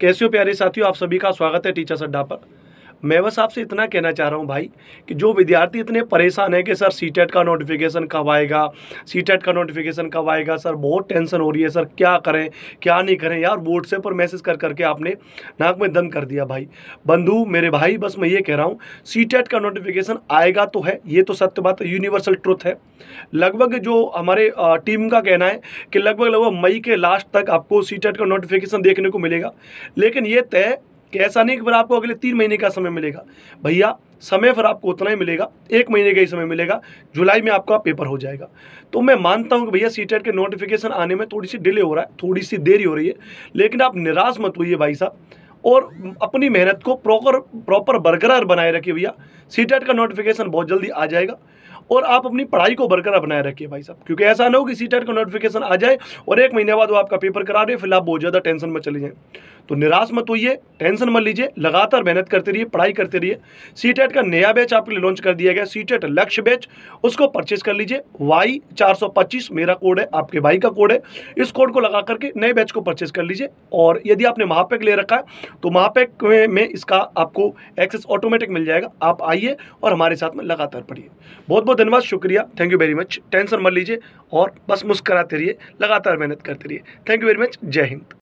कैसे हो प्यारे साथियों आप सभी का स्वागत है टीचर्स अड्डा पर मैं बस आपसे इतना कहना चाह रहा हूँ भाई कि जो विद्यार्थी इतने परेशान हैं कि सर सी e का नोटिफिकेशन कब आएगा सी e का नोटिफिकेशन कब आएगा सर बहुत टेंशन हो रही है सर क्या करें क्या नहीं करें यार व्हाट्सएप पर मैसेज कर करके आपने नाक में दम कर दिया भाई बंधु मेरे भाई बस मैं ये कह रहा हूँ सी e का नोटिफिकेशन आएगा तो है ये तो सत्य बात यूनिवर्सल ट्रुथ है लगभग जो हमारे टीम का कहना है कि लगभग लगभग मई के लास्ट तक आपको सी का नोटिफिकेशन देखने को मिलेगा लेकिन ये तय कि ऐसा नहीं कि फिर आपको अगले तीन महीने का समय मिलेगा भैया समय फिर आपको उतना ही मिलेगा एक महीने का ही समय मिलेगा जुलाई में आपका पेपर हो जाएगा तो मैं मानता हूँ कि भैया सी के नोटिफिकेशन आने में थोड़ी सी डिले हो रहा है थोड़ी सी देरी हो रही है लेकिन आप निराश मत हुई भाई साहब और अपनी मेहनत को प्रॉपर प्रॉपर बरकरार बनाए रखिए भैया सी का नोटिफिकेशन बहुत जल्दी आ जाएगा और आप अपनी पढ़ाई को बरकरार बनाए रखिए भाई साहब क्योंकि ऐसा ना हो कि सी का नोटिफिकेशन आ जाए और एक महीने बाद वो आपका पेपर करा रहे फिर आप बहुत ज़्यादा टेंशन में चले जाएँ तो निराश मत होइए टेंशन मत लीजिए लगातार मेहनत करते रहिए पढ़ाई करते रहिए सी e का नया बैच आपके लिए लॉन्च कर दिया गया सी e लक्ष्य बैच उसको परचेज कर लीजिए वाई चार मेरा कोड है आपके भाई का कोड है इस कोड को लगा करके नए बैच को परचेज कर लीजिए और यदि आपने महापैक ले रखा है तो महापैक में, में इसका आपको एक्सेस ऑटोमेटिक मिल जाएगा आप आइए और हमारे साथ में लगातार पढ़िए बहुत बहुत धन्यवाद शुक्रिया thank you very much tension मत लीजिए और बस मुस्कराते रहिए लगातार मेहनत करते रहिए थैंक यू वेरी मच जय हिंद